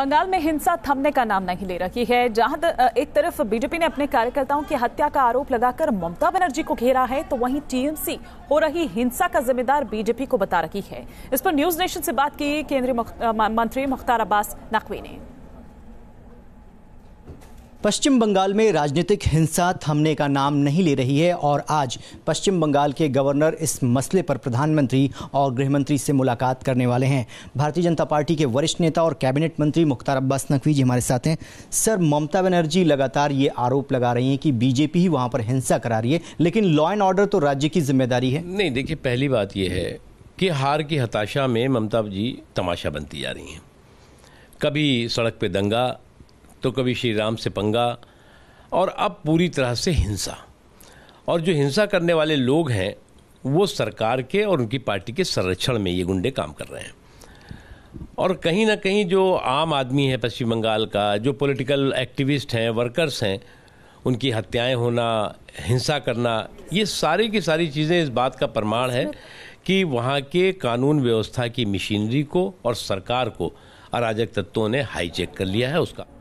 बंगाल में हिंसा थमने का नाम नहीं ले रही है जहां एक तरफ बीजेपी ने अपने कार्यकर्ताओं की हत्या का आरोप लगाकर ममता बनर्जी को घेरा है तो वहीं टीएमसी हो रही हिंसा का जिम्मेदार बीजेपी को बता रही है इस पर न्यूज नेशन से बात की केंद्रीय मंत्री मुख्तार अब्बास नकवी ने पश्चिम बंगाल में राजनीतिक हिंसा थमने का नाम नहीं ले रही है और आज पश्चिम बंगाल के गवर्नर इस मसले पर प्रधानमंत्री और गृहमंत्री से मुलाकात करने वाले हैं भारतीय जनता पार्टी के वरिष्ठ नेता और कैबिनेट मंत्री मुख्तार अब्बास नकवी जी हमारे साथ हैं सर ममता बनर्जी लगातार ये आरोप लगा रही हैं कि बीजेपी ही वहाँ पर हिंसा करा रही है लेकिन लॉ एंड ऑर्डर तो राज्य की जिम्मेदारी है नहीं देखिए पहली बात यह है कि हार की हताशा में ममता जी तमाशा बनती जा रही हैं कभी सड़क पर दंगा तो कभी श्री राम से पंगा और अब पूरी तरह से हिंसा और जो हिंसा करने वाले लोग हैं वो सरकार के और उनकी पार्टी के संरक्षण में ये गुंडे काम कर रहे हैं और कहीं ना कहीं जो आम आदमी है पश्चिम बंगाल का जो पॉलिटिकल एक्टिविस्ट हैं वर्कर्स हैं उनकी हत्याएं होना हिंसा करना ये सारी की सारी चीज़ें इस बात का प्रमाण है कि वहाँ के कानून व्यवस्था की मशीनरी को और सरकार को अराजक तत्वों ने हाईचेक कर लिया है उसका